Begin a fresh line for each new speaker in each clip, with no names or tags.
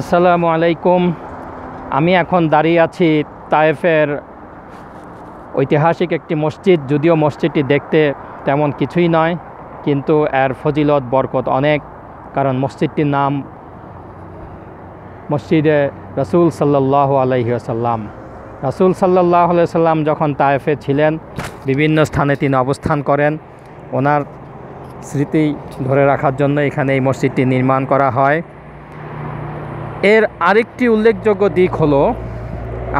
আসসালামু আলাইকুম আমি এখন দাঁড়িয়ে আছি তায়েফের ঐতিহাসিক একটি মসজিদ যদিও মসজিদটি দেখতে তেমন কিছুই নয় কিন্তু এর ফজিলত বরকত অনেক কারণ মসজিদটির নাম মসজিদে রসুল সাল্লাহ আলহিহাসাল্লাম রসুল সাল্লাহ সাল্লাম যখন তায়েফে ছিলেন বিভিন্ন স্থানে তিনি অবস্থান করেন ওনার স্মৃতি ধরে রাখার জন্য এখানে এই মসজিদটি নির্মাণ করা হয় এর আরেকটি উল্লেখযোগ্য দিক হলো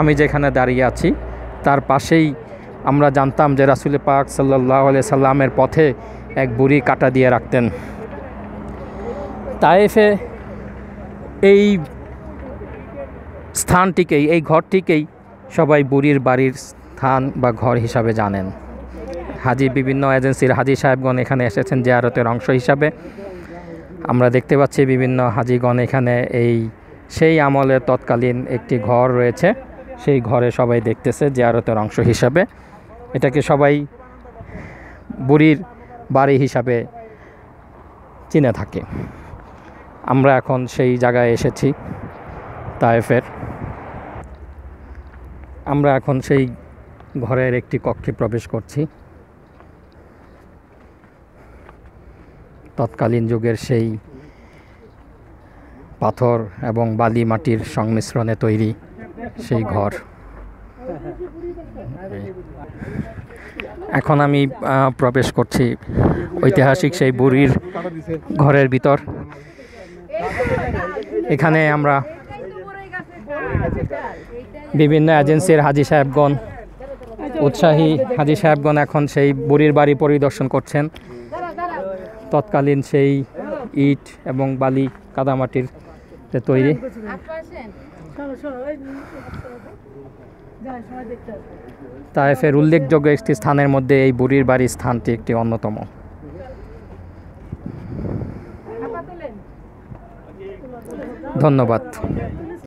আমি যেখানে দাঁড়িয়ে আছি তার পাশেই আমরা জানতাম যে রাসুল পাক সাল্লাহ সাল্লামের পথে এক বুড়ি কাটা দিয়ে রাখতেন তায়েফে এই স্থানটিকেই এই ঘরটিকেই সবাই বুড়ির বাড়ির স্থান বা ঘর হিসাবে জানেন হাজি বিভিন্ন এজেন্সির হাজি সাহেবগণ এখানে এসেছেন জিয়ারতের অংশ হিসাবে আমরা দেখতে পাচ্ছি বিভিন্ন হাজিগণ এখানে এই সেই আমলে তৎকালীন একটি ঘর রয়েছে সেই ঘরে সবাই দেখতেছে জিয়ারতের অংশ হিসাবে এটাকে সবাই বুড়ির বাড়ি হিসাবে চিনে থাকে আমরা এখন সেই জায়গায় এসেছি তায়েফের আমরা এখন সেই ঘরের একটি কক্ষে প্রবেশ করছি তৎকালীন যুগের সেই পাথর এবং বালি মাটির সংমিশ্রণে তৈরি সেই ঘর এখন আমি প্রবেশ করছি ঐতিহাসিক সেই বুড়ির ঘরের ভিতর এখানে আমরা বিভিন্ন এজেন্সির হাজি সাহেবগণ উৎসাহী হাজি সাহেবগণ এখন সেই বুড়ির বাড়ি পরিদর্শন করছেন তৎকালীন সেই ইট এবং বালি কাদামাটির তৈরি হ্যাঁ, তায়েফের উল্লেখযোগ্য একটি স্থানের মধ্যে এই বুড়ির বাড়ির স্থানটি একটি অন্যতম ধন্যবাদ